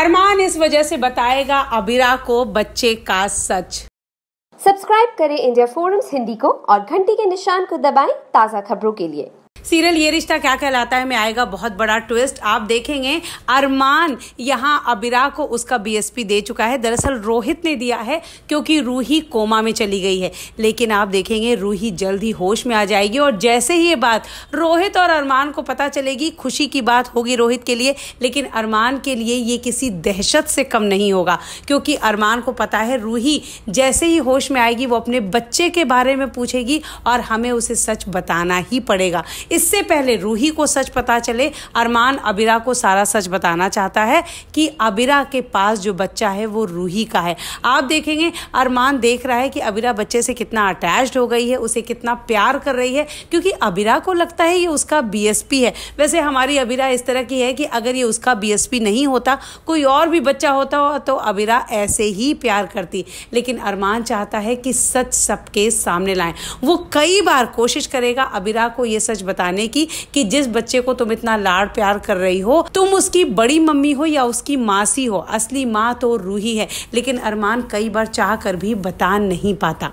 अरमान इस वजह से बताएगा अबिरा को बच्चे का सच सब्सक्राइब करें इंडिया फोरम्स हिंदी को और घंटी के निशान को दबाएं ताज़ा खबरों के लिए सीरियल ये रिश्ता क्या कहलाता है में आएगा बहुत बड़ा ट्विस्ट आप देखेंगे अरमान यहाँ अबिरा को उसका बीएसपी दे चुका है दरअसल रोहित ने दिया है क्योंकि रूही कोमा में चली गई है लेकिन आप देखेंगे रूही जल्द ही होश में आ जाएगी और जैसे ही ये बात रोहित और अरमान को पता चलेगी खुशी की बात होगी रोहित के लिए लेकिन अरमान के लिए ये किसी दहशत से कम नहीं होगा क्योंकि अरमान को पता है रूही जैसे ही होश में आएगी वो अपने बच्चे के बारे में पूछेगी और हमें उसे सच बताना ही पड़ेगा इससे पहले रूही को सच पता चले अरमान अबिरा को सारा सच बताना चाहता है कि अबिरा के पास जो बच्चा है वो रूही का है आप देखेंगे अरमान देख रहा है कि अबिरा बच्चे से कितना अटैच्ड हो गई है उसे कितना प्यार कर रही है क्योंकि अबिरा को लगता है ये उसका बीएसपी है वैसे हमारी अबिरा इस तरह की है कि अगर ये उसका बीएसपी नहीं होता कोई और भी बच्चा होता हो तो अबिरा ऐसे ही प्यार करती लेकिन अरमान चाहता है कि सच सबके सामने लाएं वो कई बार कोशिश करेगा अबिरा को ये सच बता बताने की कि जिस बच्चे को तुम इतना लाड प्यार कर रही हो तुम उसकी बड़ी मम्मी हो या उसकी मासी हो असली माँ तो रूही है लेकिन अरमान कई बार चाह कर भी बता नहीं पाता